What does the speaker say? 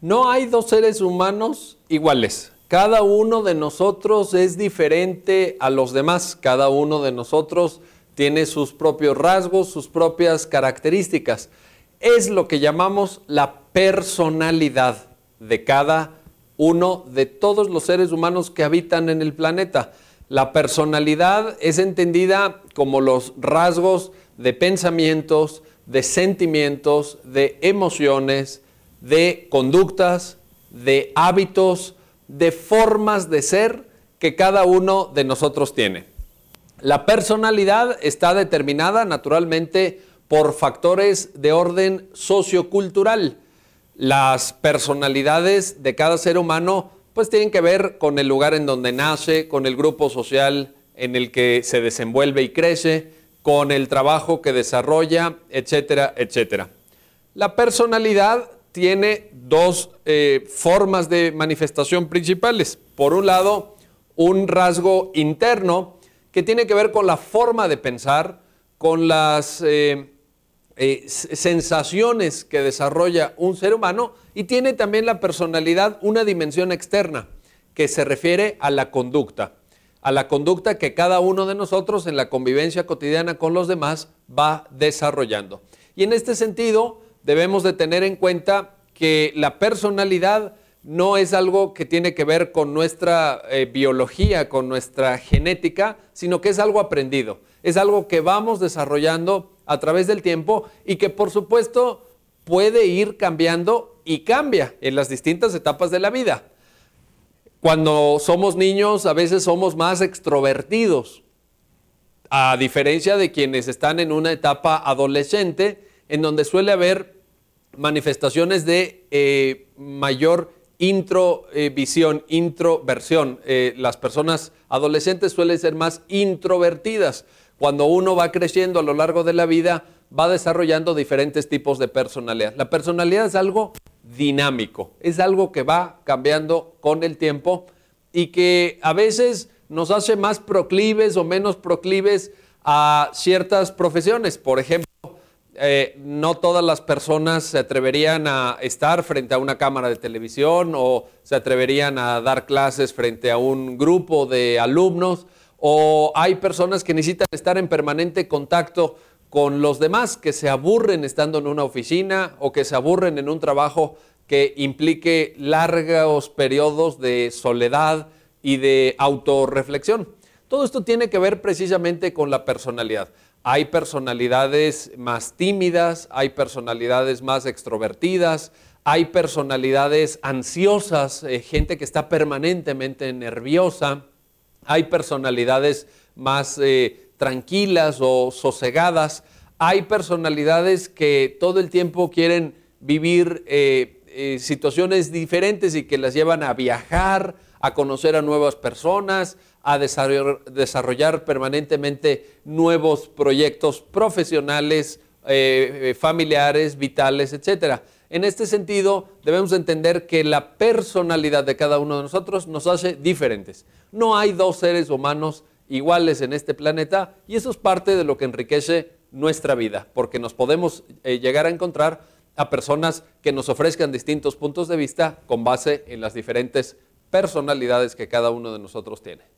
No hay dos seres humanos iguales. Cada uno de nosotros es diferente a los demás. Cada uno de nosotros tiene sus propios rasgos, sus propias características. Es lo que llamamos la personalidad de cada uno de todos los seres humanos que habitan en el planeta. La personalidad es entendida como los rasgos de pensamientos, de sentimientos, de emociones, de conductas, de hábitos, de formas de ser que cada uno de nosotros tiene. La personalidad está determinada naturalmente por factores de orden sociocultural. Las personalidades de cada ser humano pues tienen que ver con el lugar en donde nace, con el grupo social en el que se desenvuelve y crece, con el trabajo que desarrolla, etcétera, etcétera. La personalidad tiene dos eh, formas de manifestación principales. Por un lado, un rasgo interno que tiene que ver con la forma de pensar, con las eh, eh, sensaciones que desarrolla un ser humano y tiene también la personalidad una dimensión externa que se refiere a la conducta, a la conducta que cada uno de nosotros en la convivencia cotidiana con los demás va desarrollando. Y en este sentido, debemos de tener en cuenta que la personalidad no es algo que tiene que ver con nuestra eh, biología, con nuestra genética, sino que es algo aprendido, es algo que vamos desarrollando a través del tiempo y que por supuesto puede ir cambiando y cambia en las distintas etapas de la vida. Cuando somos niños a veces somos más extrovertidos, a diferencia de quienes están en una etapa adolescente en donde suele haber manifestaciones de eh, mayor introvisión, eh, introversión. Eh, las personas adolescentes suelen ser más introvertidas. Cuando uno va creciendo a lo largo de la vida, va desarrollando diferentes tipos de personalidad. La personalidad es algo dinámico, es algo que va cambiando con el tiempo y que a veces nos hace más proclives o menos proclives a ciertas profesiones. Por ejemplo, eh, no todas las personas se atreverían a estar frente a una cámara de televisión o se atreverían a dar clases frente a un grupo de alumnos o hay personas que necesitan estar en permanente contacto con los demás, que se aburren estando en una oficina o que se aburren en un trabajo que implique largos periodos de soledad y de autorreflexión. Todo esto tiene que ver precisamente con la personalidad. Hay personalidades más tímidas, hay personalidades más extrovertidas, hay personalidades ansiosas, eh, gente que está permanentemente nerviosa, hay personalidades más eh, tranquilas o sosegadas, hay personalidades que todo el tiempo quieren vivir eh, situaciones diferentes y que las llevan a viajar, a conocer a nuevas personas, a desarrollar, permanentemente nuevos proyectos profesionales, eh, eh, familiares, vitales, etc. En este sentido, debemos entender que la personalidad de cada uno de nosotros nos hace diferentes. No hay dos seres humanos iguales en este planeta y eso es parte de lo que enriquece nuestra vida, porque nos podemos eh, llegar a encontrar a personas que nos ofrezcan distintos puntos de vista con base en las diferentes personalidades que cada uno de nosotros tiene.